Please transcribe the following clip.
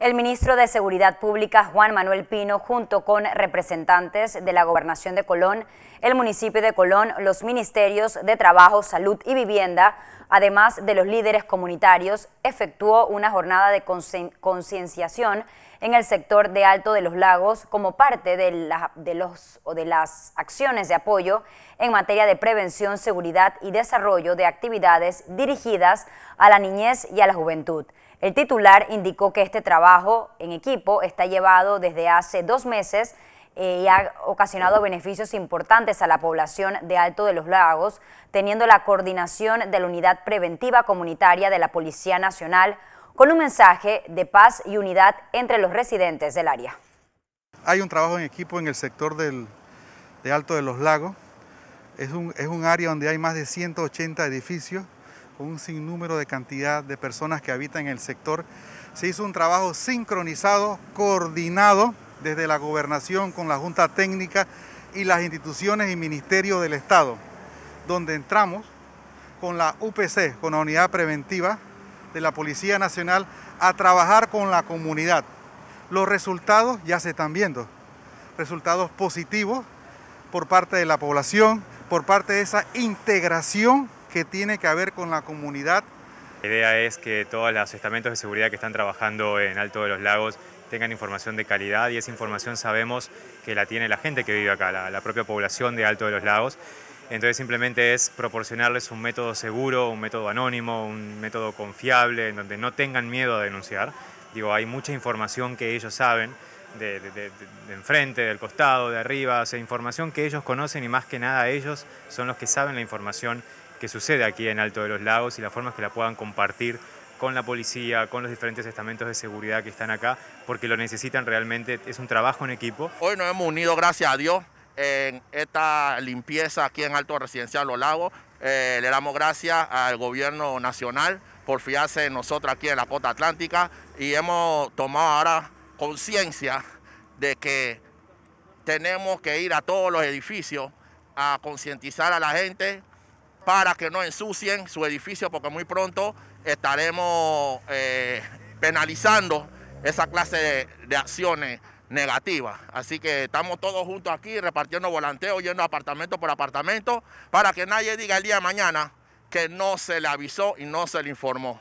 El ministro de Seguridad Pública, Juan Manuel Pino, junto con representantes de la Gobernación de Colón, el municipio de Colón, los ministerios de Trabajo, Salud y Vivienda, además de los líderes comunitarios, efectuó una jornada de concienciación en el sector de Alto de los Lagos como parte de, de las acciones de apoyo en materia de prevención, seguridad y desarrollo de actividades dirigidas a la niñez y a la juventud. El titular indicó que este trabajo en equipo está llevado desde hace dos meses eh, y ha ocasionado beneficios importantes a la población de Alto de los Lagos, teniendo la coordinación de la Unidad Preventiva Comunitaria de la Policía Nacional con un mensaje de paz y unidad entre los residentes del área. Hay un trabajo en equipo en el sector de Alto de los Lagos. Es un, es un área donde hay más de 180 edificios con un sinnúmero de cantidad de personas que habitan en el sector. Se hizo un trabajo sincronizado, coordinado desde la gobernación con la Junta Técnica y las instituciones y ministerios del Estado, donde entramos con la UPC, con la Unidad Preventiva de la Policía Nacional, a trabajar con la comunidad. Los resultados ya se están viendo, resultados positivos por parte de la población, por parte de esa integración que tiene que ver con la comunidad. La idea es que todos los estamentos de seguridad que están trabajando en Alto de los Lagos tengan información de calidad y esa información sabemos que la tiene la gente que vive acá, la, propia población de Alto de los Lagos. Entonces simplemente es proporcionarles un método seguro, un método anónimo, un método confiable, en donde no tengan miedo a denunciar. Digo, hay mucha información que ellos saben, de, enfrente, del costado, de arriba, información que ellos conocen y más que nada ellos son los que saben la información que sucede aquí en Alto de los Lagos y las formas que la puedan compartir con la policía, con los diferentes estamentos de seguridad que están acá, porque lo necesitan realmente, es un trabajo en equipo. Hoy nos hemos unido, gracias a Dios, en esta limpieza aquí en Alto Residencial Los Lagos. Eh, le damos gracias al gobierno nacional por fiarse en nosotros aquí en la costa Atlántica y hemos tomado ahora conciencia de que tenemos que ir a todos los edificios a concientizar a la gente para que no ensucien su edificio, porque muy pronto estaremos eh, penalizando esa clase de, de, acciones negativas. Así que estamos todos juntos aquí repartiendo volanteos, yendo apartamento por apartamento, para que nadie diga el día de mañana que no se le avisó y no se le informó.